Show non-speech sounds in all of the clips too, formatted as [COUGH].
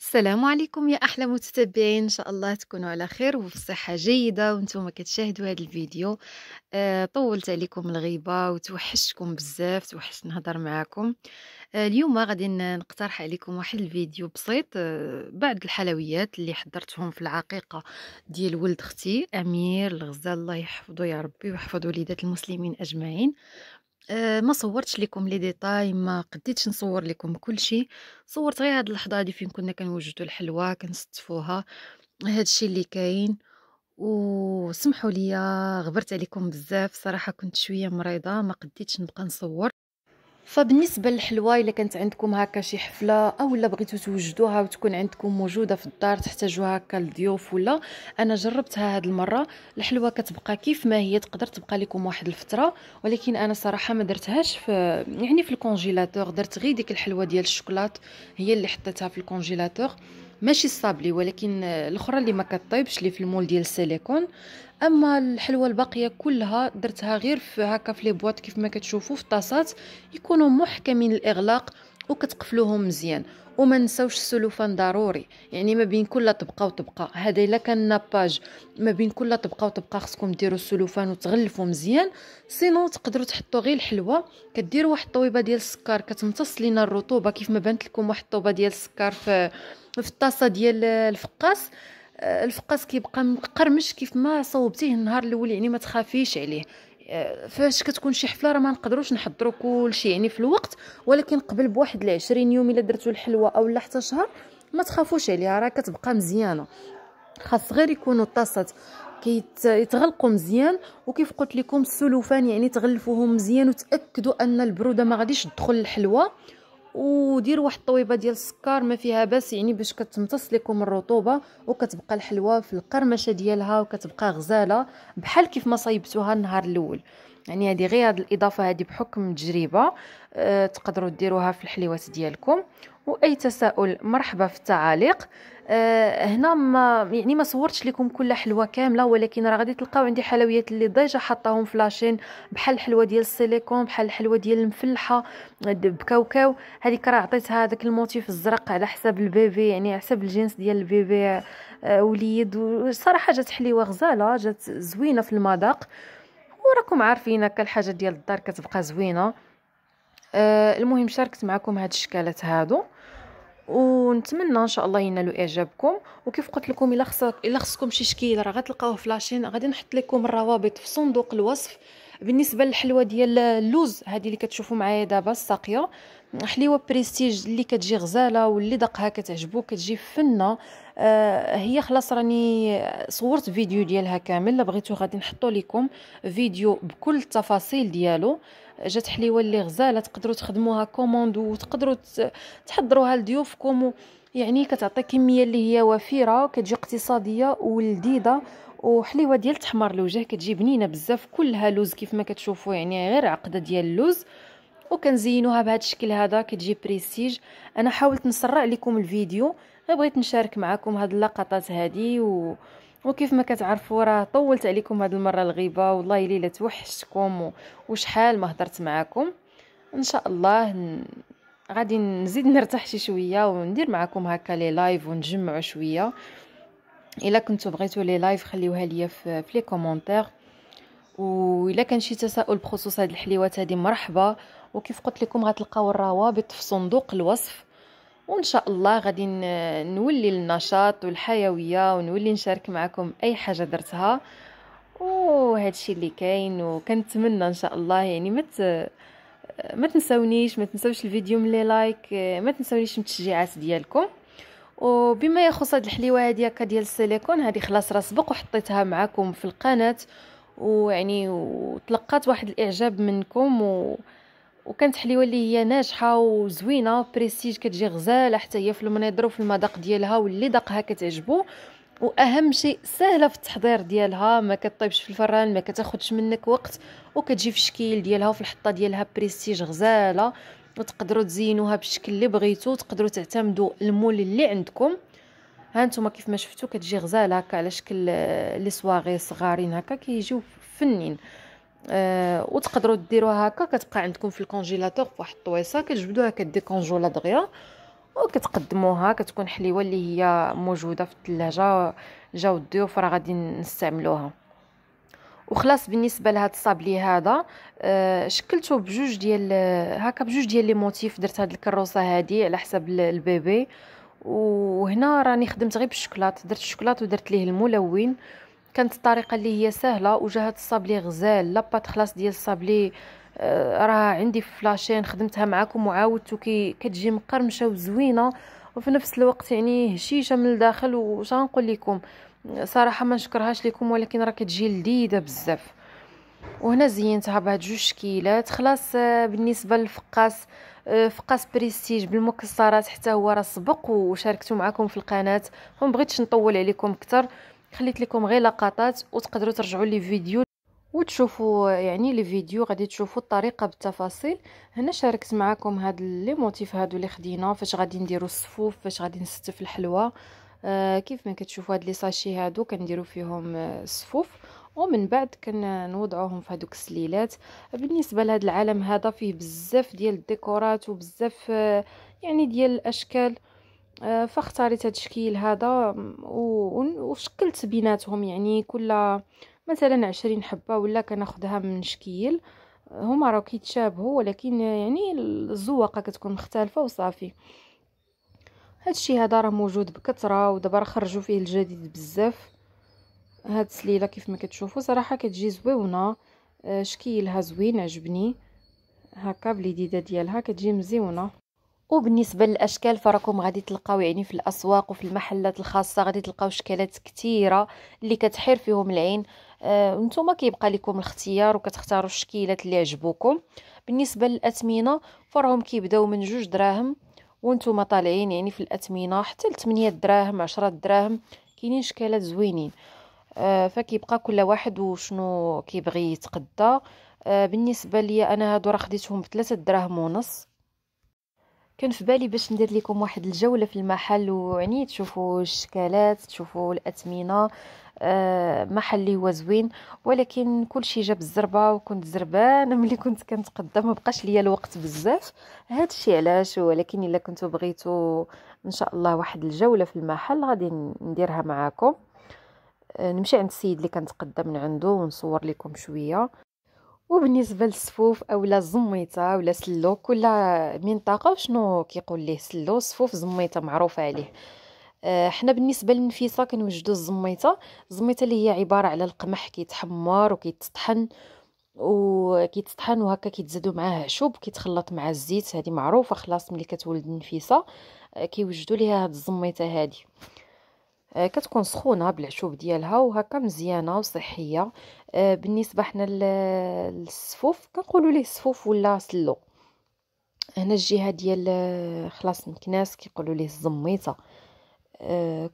السلام عليكم يا احلى متتبعين ان شاء الله تكونوا على خير وفي صحه جيده وانتم كتشاهدوا هذا الفيديو أه طولت عليكم الغيبه وتوحشتكم بزاف توحشت نهضر معاكم أه اليوم غادي نقترح عليكم واحد الفيديو بسيط أه بعد الحلويات اللي حضرتهم في العقيقه ديال ولد اختي امير الغزال الله يحفظه يا ربي ويحفظ وليدات المسلمين اجمعين أه ما صورتش لكم لي ديتاي ما قديتش نصور لكم كل شيء صورت غير هاد اللحظه هادي فين كنا كنوجدوا الحلوى كنستفوها هاد الشيء اللي كاين وسمحوا لي غبرت عليكم بزاف صراحه كنت شويه مريضه ما قديتش نبقى نصور فبالنسبه للحلوى الا كانت عندكم هكا شي حفله اولا بغيتو توجدوها وتكون عندكم موجوده في الدار تحتاجوها هكا للضيوف ولا انا جربتها هاد المره الحلوى كتبقى كيف ما هي تقدر تبقى لكم واحد الفتره ولكن انا صراحه ما درتهاش في يعني في الكونجيلاتور درت غير ديك الحلوى ديال الشوكولات هي اللي حطيتها في الكونجيلاتور ماشي الصابلي ولكن الاخرى اللي ما كطيبش اللي في المول ديال السيليكون اما الحلوه الباقيه كلها درتها غير في هكا في لي بواط كيف ما كتشوفوا في الطاسات يكونوا محكمين الاغلاق وكتقفلوهم مزيان وما نساوش السلوفان ضروري يعني ما بين كل طبقه وطبقه هذا الا كان ناباج ما بين كل طبقه وطبقه خصكم ديروا السلوفان وتغلفوا مزيان سينو تقدروا تحطوا غير الحلوه كدير واحد الطويبه ديال السكر كتمتص لينا الرطوبه كيف ما بانت لكم واحد الطوبه ديال السكر في في الطاسه ديال الفقاس آه، الفقاس كيبقى مقرمش كيف ما صوبتيه النهار الاول يعني ما تخافيش عليه فاش كتكون شي حفله راه ما نقدروش نحضروا كلشي يعني في الوقت ولكن قبل بواحد 20 يوم الا درتو الحلوه اولا حتى شهر ما تخافوش عليها راه كتبقى مزيانه خاص غير يكونوا الطاسات كيتغلقوا مزيان وكيف قلت لكم السلوفان يعني تغلفوهم مزيان وتاكدوا ان البروده ما غاديش تدخل الحلوه ودير واحد الطويبه ديال السكر ما فيها باس يعني باش كتمتص لكم الرطوبه وكتبقى الحلوه في القرمشه ديالها وكتبقى غزاله بحال كيف ما صايبتوها النهار الاول يعني هذه غير هذه الاضافه هذه بحكم تجربه أه تقدروا ديروها في الحلوات ديالكم واي تساؤل مرحبا في التعاليق آه، هنا ما يعني ما صورتش لكم كل حلوه كامله ولكن راه غادي تلقاو عندي حلويات اللي ديجا حطاهم في لاشين بحال الحلوه ديال السيليكون بحال الحلوه ديال المفلحه بكاوكاو هذيك راه عطيتها هذاك الموتيف الزرق على حساب البيبي يعني على حساب الجنس ديال البيبي آه، وليد وصراحه جات حليوه غزاله جات زوينه في المذاق وراكم عارفين هكا الحاجه ديال الدار كتبقى زوينه أه المهم شاركت معكم هاد الشكالات هادو ونتمنى ان شاء الله ينالوا اعجابكم وكيف قلت لكم الا خصك الا خصكم شي شكيل راه غتلقاوه في لاشين غادي نحط لكم الروابط في صندوق الوصف بالنسبه للحلوه ديال اللوز هذه اللي كتشوفوا معايا دابا الساقيه حليوه بريستيج اللي كتجي غزاله واللي دقها كتعجبو كتجي فنه آه، هي خلاص راني صورت فيديو ديالها كامل بغيتو غادي نحطو لكم فيديو بكل التفاصيل ديالو جات حليوه اللي غزاله تقدروا تخدموها كوموند وتقدروا تحضروها لضيوفكم يعني كتعطي كميه اللي هي وفيره كتجي اقتصاديه ولذيذه وحليوه ديال تحمر الوجه كتجي بنينه بزاف كلها لوز كيف ما كتشوفوا يعني غير عقده ديال اللوز آه وكنزينوها بهذا الشكل هذا كتجي بريستيج انا حاولت نسرع لكم الفيديو غير بغيت نشارك معكم هاد اللقطات هادي و... وكيف ما كتعرفوا راه طولت عليكم هاد المره الغيبه والله ليله توحشتكم و... وشحال ما هضرت معكم ان شاء الله ن... غادي نزيد نرتاح شي شويه وندير معكم هكا لي لايف ونجمعوا شويه الا كنتو بغيتو لي لايف خليوها ليا في لي كومونتير و الا كان شي تساؤل بخصوص هاد الحليوات هادي مرحبا وكيف قلت لكم غتلقاو الروابط في صندوق الوصف وان شاء الله غادي نولي النشاط والحيويه ونولي نشارك معكم اي حاجه درتها وهذا الشيء اللي كاين وكنتمنى ان شاء الله يعني ما ما تنساونيش ما تنساوش الفيديو ملي لايك ما تنساونيش التشجيعات ديالكم وبما يخص هذه الحليوه هذه هكا ديال السيليكون هذه خلاص راه سبق وحطيتها معكم في القناه ويعني وتلقات واحد الاعجاب منكم و... وكانت حليوه اللي هي ناجحه وزوينه بريستيج كتجي غزاله حتى هي في المنيدر وفي المذاق ديالها واللي ذاقها كتعجبو واهم شيء سهله في التحضير ديالها ما كطيبش في الفران ما كتاخدش منك وقت وكتجي في الشكل ديالها وفي الحطه ديالها بريستيج غزاله وتقدروا تزينوها بالشكل اللي بغيتو تقدروا تعتمدوا المول اللي عندكم ها نتوما كيف ما شفتوا كتجي غزاله هكا على شكل آه، لي صغارين هكا كيجيو فنين آه وتقدروا ديروها هكا كتبقى عندكم في الكونجيلاتور فواحد الطويصه كتجبدوها كديكونجولا دغيا وكتقدموها كتكون حليوه اللي هي موجوده في الثلاجه جاو الضيوف راه غادي نستعملوها وخلاص بالنسبه لهاد الصابلي هذا آه شكلته بجوج ديال هكا بجوج ديال لي موتيف درت هاد الكروسه هادي على حساب البيبي وهنا راني خدمت غير بالشكلاط درت الشكلاط ودرت ليه الملون كانت الطريقه اللي هي سهله وجهه الصابلي غزال لاباط خلاص ديال الصابلي آه، راه عندي في فلاشين خدمتها معكم وعاودتو كي كتجي مقرمشه وزوينه وفي نفس الوقت يعني هشيشه من الداخل وش غنقول لكم صراحه ما نشكرهاش لكم ولكن راه كتجي لذيذه بزاف وهنا زينتها بهاد جوج شكيلات خلاص آه، بالنسبه للفقاس آه، فقاس بريستيج بالمكسرات حتى هو راه سبق وشاركته معكم في القناه ما بغيتش نطول عليكم اكثر خليت لكم غير لقطات وتقدروا ترجعوا لي فيديو وتشوفوا يعني لي فيديو غادي تشوفوا الطريقه بالتفاصيل هنا شاركت معكم هاد لي موتيف هادو اللي خدينا فاش غادي نديروا الصفوف فاش غادي نستف الحلوى آه كيف ما كتشوفوا هاد لي ساشي هادو كنديروا فيهم آه، الصفوف ومن بعد كنوضعوهم في هادوك السليلات بالنسبه لهاد العالم هذا فيه بزاف ديال الديكورات وبزاف آه، يعني ديال الاشكال آه، فاختاريت هذا الشكل هذا وشكلت بيناتهم يعني كل مثلا عشرين حبه ولا كناخدها من شكيل هما راو كيتشابهوا ولكن يعني الزواقه كتكون مختلفه وصافي هادشي هذا راه موجود بكثره ودابا راه خرجوا فيه الجديد بزاف هاد السليله كيف ما كتشوفوا صراحه كتجي زويونه آه، شكيلها زوين عجبني هكا باليديده ديالها كتجي مزيونه وبالنسبه للاشكال فراكم غادي تلقاو يعني في الاسواق وفي المحلات الخاصه غادي تلقاو شكلات كثيره اللي كتحير فيهم العين آه نتوما كيبقى لكم الاختيار وكتختاروا الشكيلات اللي عجبوكم بالنسبه للاثمنه فراهم كيبداو من جوج دراهم وانتم طالعين يعني في الاثمنه حتى ل 8 دراهم 10 دراهم كاينين شكالات زوينين آه فكيبقى كل واحد وشنو كيبغي يتقدى آه بالنسبه ليا انا هادو راه خديتهم ب 3 دراهم ونص كان في بالي باش ندير لكم واحد الجوله في المحل ويعني تشوفوا الشكالات تشوفوا الاثمنه أه محل اللي هو زوين ولكن كل شيء جاب الزربه وكنت زربانه ملي كنت كنتقدم ما بقاش ليا الوقت بزاف هذا الشيء علاش ولكن الا كنتو بغيتو ان شاء الله واحد الجوله في المحل غادي نديرها معاكم آه، نمشي عند السيد اللي كنتقدم من عنده ونصور لكم شويه وبالنسبه للصفوف اولا زميطه ولا سلو كل منطقه شنو كيقول ليه سلو صفوف زميطه معروفه عليه آه، حنا بالنسبه للنفيسه كنوجدوا الزميطه الزميطه اللي هي عباره على القمح كيتحمر وكيتطحن وكيتطحن وهكا كيتزادوا معاه عشوب كيتخلط مع الزيت هذه معروفه خلاص ملي كتولد النفيسه آه، كيوجدوا ليها هاد الزميطه هذه آه، كتكون سخونه بالعشوب ديالها وهكا مزيانه وصحيه آه، بالنسبه حنا للسفوف كنقولوا ليه سفوف ولا سلو هنا الجهه ديال آه، خلاص مكناس كيقولوا ليه الزميطه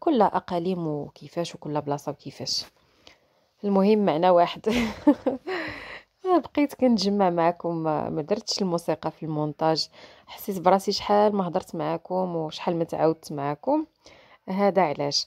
كل اقاليم وكيفاش وكل بلاصه وكيفاش المهم معنى واحد [LAUGHS] بقيت كنجمع معكم ما درتش الموسيقى في المونتاج حسيت براسي شحال ما هضرت معكم وشحال ما تعاودت معكم هذا علاش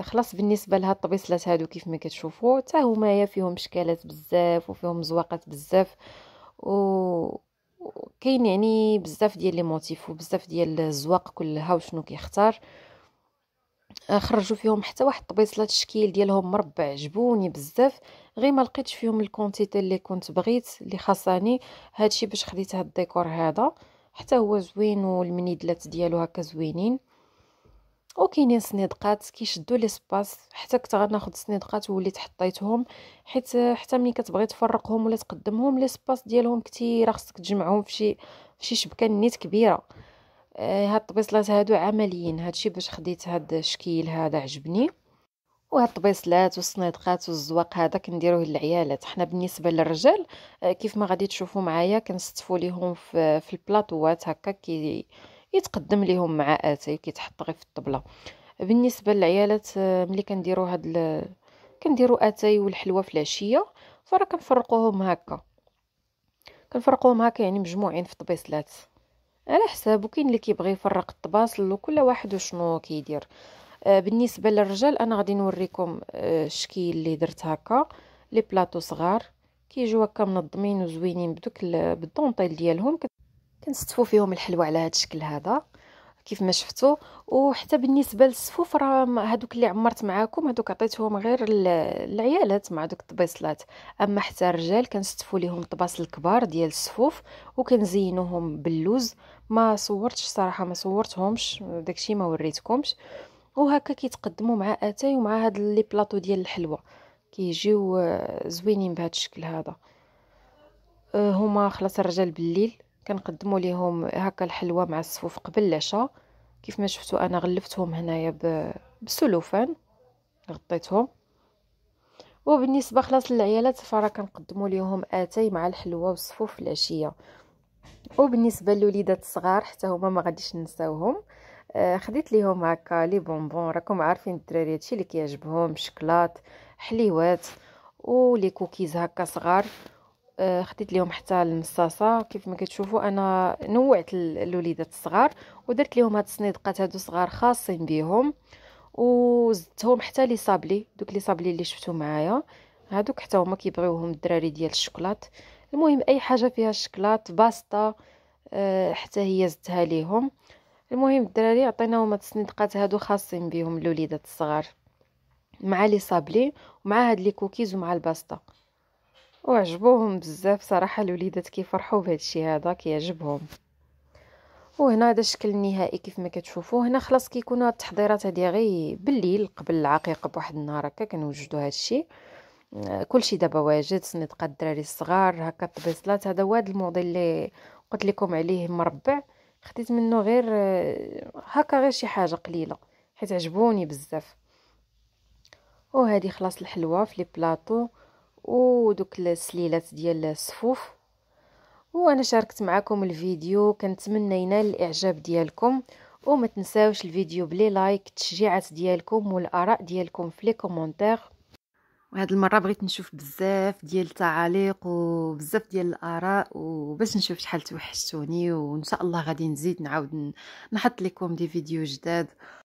خلاص بالنسبه لهاد الطبيصلات هادو كيف ما كتشوفوا حتى هما فيهم شكالات بزاف وفيهم زواقات بزاف و كاين يعني بزاف ديال لي موتيف وبزاف ديال الزواق كلها وشنو كيختار خرجوا فيهم حتى واحد الطبيصله التشكيل ديالهم مربع عجبوني بزاف غير ما لقيتش فيهم الكونتيتي اللي كنت بغيت اللي خاصاني هادشي باش خديت هاد الديكور هذا حتى هو زوين والمنيدلات ديالو هكا زوينين وكاينين سنيدقات كيشدوا لي سباس حتى كنت غناخد سنيدقات ووليت حطيتهم حيت حتى ملي كتبغي تفرقهم ولا تقدمهم لي سباس ديالهم كثيره خصك تجمعهم فشي فشي شبكه نيت كبيره آه، هاد الطبيصلات هادو عمليين هادشي باش خديت هاد الشكل هذا عجبني وهاد الطبيصلات والصنيدقات والزواق هذا كنديروه للعيالات حنا بالنسبه للرجال آه، كيف ما غادي تشوفوا معايا كنستفوا ليهم في, في البلاطوات هكا كي يتقدم ليهم مع اتاي كيتحط غير في الطبله بالنسبه للعيالات آه، ملي كنديرو هاد ال... كنديرو اتاي والحلوه في العشيه فرا كنفرقوهم هكا كنفرقوهم هكا يعني مجموعين في طبيصلات على حساب وكاين اللي كيبغي يفرق الطباصل وكل واحد وشنو كيدير آه، بالنسبه للرجال انا غادي نوريكم آه، الشكل اللي درت هكا لي بلاطو صغار كيجيو هكا منظمين وزوينين بدوك بالدونطيل ديالهم كنستفو فيهم الحلوى على هذا الشكل هذا كيف ما شفتوا وحتى بالنسبه للصفوف راه هذوك اللي عمرت معاكم هذوك عطيتهم غير العيالات مع دوك الطبيصلات اما حتى الرجال كنستفو ليهم الطباصل الكبار ديال الصفوف وكنزينوهم باللوز ما صورتش صراحه ما صورتهمش داكشي ما وريتكمش وهكا كيتقدموا مع اتاي ومع هاد لي بلاطو ديال الحلوى كيجيو آه، زوينين بهذا الشكل هذا آه، هما خلاص الرجال بالليل كنقدموا ليهم هكا الحلوى مع الصفوف قبل العشاء كيف ما شفتوا انا غلفتهم هنايا بالسلوفان غطيتهم وبالنسبه خلاص للعيالات فراه كنقدموا ليهم اتاي مع الحلوى والصفوف في العشيه وبالنسبه للوليدات الصغار حتى هما ما غاديش نساوهم آه خديت ليهم هكا لي بونبون راكم عارفين الدراري هادشي اللي كيعجبهم شكلاط حليوات ولي كوكيز هكا صغار آه، خديت لهم حتى المصاصه كيف ما كتشوفوا انا نوعت الوليدات الصغار ودرت لهم هاد الصنيدقات هادو صغار خاصين بهم وزدتهم حتى لي صابلي دوك لي صابلي اللي شفتو معايا هادوك حتى هما كيبغيوهم الدراري ديال الشكلاط المهم اي حاجه فيها الشكلاط باسطه آه، حتى هي زدتها ليهم المهم الدراري عطيناهم هاد الصنيدقات هادو خاصين بهم الوليدات الصغار مع لي صابلي ومع هاد لي كوكيز ومع الباسطه وعجبوهم بزاف صراحه الوليدات كيفرحوا بهذا الشيء هذا كيعجبهم وهنا هذا الشكل النهائي كيف ما كتشوفوا هنا خلاص كيكونوا التحضيرات هذه غير بالليل قبل العقيقه بواحد النهار هكا كنوجدوا هذا الشيء آه، كلشي دابا واجد سنيدقه الدراري الصغار هكا الطبيصلات هذا هو هذا الموديل اللي قلت لكم عليه مربع خديت منه غير آه، هكا غير شي حاجه قليله حيت عجبوني بزاف وهذه خلاص الحلوه في لي بلاطو ودوك السليلات ديال الصفوف وانا شاركت معكم الفيديو كنتمنى ينال الاعجاب ديالكم وما تنساوش الفيديو بلي لايك التشجيعات ديالكم والاراء ديالكم في لي كومونتير وهاد المره بغيت نشوف بزاف ديال التعاليق وبزاف ديال الاراء وباش نشوف شحال توحشتوني وان شاء الله غادي نزيد نعاود نحط لكم دي فيديو جداد